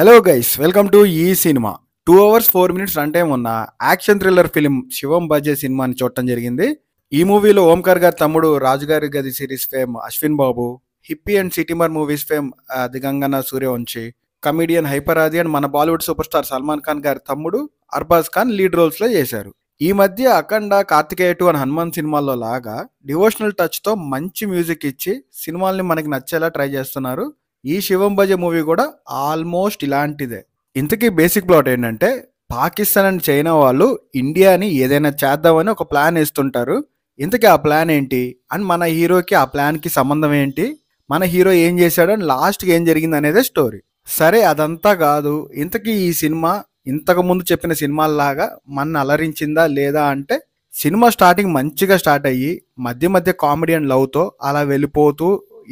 hello guys welcome to ఈ cinema two hours four minutes అంటే ఉన్న action thriller film Shivam Bhaje సినిమాని చూడటం జరిగింది ఈ మూవీలో ఓంకార్ గారి తమ్ముడు రాజుగారి గది series fame Ashwin Babu hippie and Seetimaarr movies fame Digangana Suryavanshi comedian hyper Aadi and మన Bollywood super star Salman Khan గారి తమ్ముడు అర్బాజ్ ఖాన్ లీడ్ రోల్స్లో చేశారు ఈ మధ్య అఖండ కార్తికేయ టూ అండ్ హనుమాన్ సినిమాల్లో లాగా డివోషనల్ టచ్తో మంచి మ్యూజిక్ ఇచ్చి సినిమాల్ని మనకి నచ్చేలా ట్రై చేస్తున్నారు ఈ శివం భజ మూవీ కూడా ఆల్మోస్ట్ ఇలాంటిదే ఇంతకీ బేసిక్ ప్లాట్ ఏంటంటే పాకిస్తాన్ అండ్ చైనా వాళ్ళు ఇండియాని ఏదైనా చేద్దామని ఒక ప్లాన్ వేస్తుంటారు ఇంతకీ ఆ ప్లాన్ ఏంటి అండ్ మన హీరోకి ఆ ప్లాన్కి సంబంధం ఏంటి మన హీరో ఏం చేశాడు అండ్ లాస్ట్కి ఏం జరిగింది అనేదే స్టోరీ సరే అదంతా కాదు ఇంతకీ ఈ సినిమా ఇంతకు ముందు చెప్పిన సినిమాల్లాగా మన అలరించిందా లేదా అంటే సినిమా స్టార్టింగ్ మంచిగా స్టార్ట్ అయ్యి మధ్య మధ్య కామెడీ అండ్ లవ్తో అలా వెళ్ళిపోతూ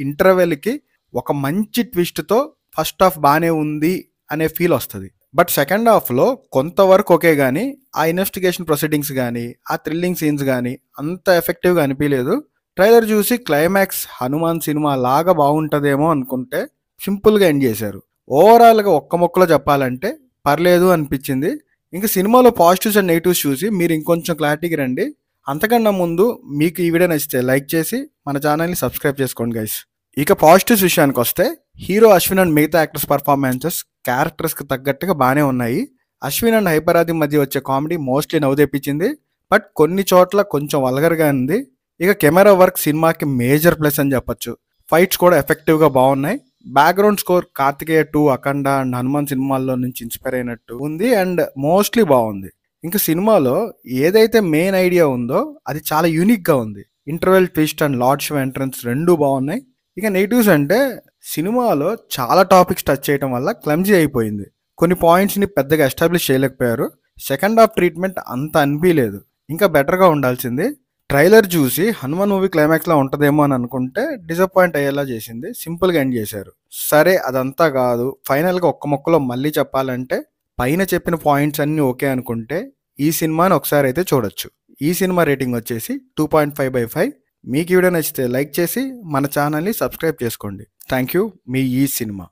ఇంటర్వెల్కి ఒక మంచి ట్విస్ట్తో ఫస్ట్ హాఫ్ బాగానే ఉంది అనే ఫీల్ వస్తుంది బట్ సెకండ్ హాఫ్లో కొంతవరకు ఓకే కానీ ఆ ఇన్వెస్టిగేషన్ ప్రొసీడింగ్స్ కానీ ఆ థ్రిల్లింగ్ సీన్స్ కానీ అంత ఎఫెక్టివ్గా అనిపించలేదు ట్రైలర్ చూసి క్లైమాక్స్ హనుమాన్ సినిమా లాగా బాగుంటుందేమో అనుకుంటే సింపుల్గా ఎండ్ చేశారు ఓవరాల్గా ఒక్క మొక్కలో చెప్పాలంటే పర్లేదు అనిపించింది ఇంకా సినిమాలో పాజిటివ్స్ అండ్ నెగిటివ్స్ చూసి మీరు ఇంకొంచెం క్లారిటీకి రండి అంతకన్నా ముందు మీకు ఈ వీడియో నచ్చితే లైక్ చేసి మన ఛానల్ని సబ్స్క్రైబ్ చేసుకోండి గైస్ ఇక పాజిటివ్స్ విషయానికి వస్తే హీరో అశ్విన్ అండ్ మిగతా యాక్టర్స్ పర్ఫార్మెన్సెస్ క్యారెక్టర్స్కి తగ్గట్టుగా బాగానే ఉన్నాయి అశ్విన్ అండ్ హైపరాధి మధ్య వచ్చే కామెడీ మోస్ట్లీ నవ్వుదేపించింది బట్ కొన్ని చోట్ల కొంచెం వల్గర్గా ఉంది ఇక కెమెరా వర్క్ సినిమాకి మేజర్ ప్లస్ అని చెప్పొచ్చు ఫైట్స్ కూడా ఎఫెక్టివ్గా బాగున్నాయి background score Karthikeya two Akhanda and Hanuman సినిమాల్లో నుంచి ఇన్స్పైర్ అయినట్టు ఉంది అండ్ మోస్ట్లీ బాగుంది ఇంకా సినిమాలో ఏదైతే మెయిన్ ఐడియా ఉందో అది చాలా యూనిక్గా ఉంది interval twist and show entrance రెండూ బాగున్నాయి ఇక నెగిటివ్స్ అంటే సినిమాలో చాలా టాపిక్స్ టచ్ చేయడం వల్ల క్లమ్జీ అయిపోయింది కొన్ని పాయింట్స్ని పెద్దగా ఎస్టాబ్లిష్ చేయలేకపోయారు సెకండ్ హాఫ్ ట్రీట్మెంట్ అంత అనిపించలేదు ఇంకా బెటర్గా ఉండాల్సింది ట్రైలర్ చూసి హనుమాన్ మూవీ క్లైమాక్స్లో ఉంటుందేమో అని అనుకుంటే డిసప్పాయింట్ అయ్యేలా చేసింది సింపుల్గా ఎండ్ చేశారు సరే అదంతా కాదు ఫైనల్గా ఒక్క మొక్కలో మళ్ళీ చెప్పాలంటే పైన చెప్పిన పాయింట్స్ అన్నీ ఓకే అనుకుంటే ఈ సినిమాని ఒకసారి అయితే చూడొచ్చు ఈ సినిమా రేటింగ్ వచ్చేసి two point five by five మీకు వీడియో నచ్చితే లైక్ చేసి మన ఛానల్ని సబ్స్క్రైబ్ చేసుకోండి థ్యాంక్ యూ మీ ఈ సినిమా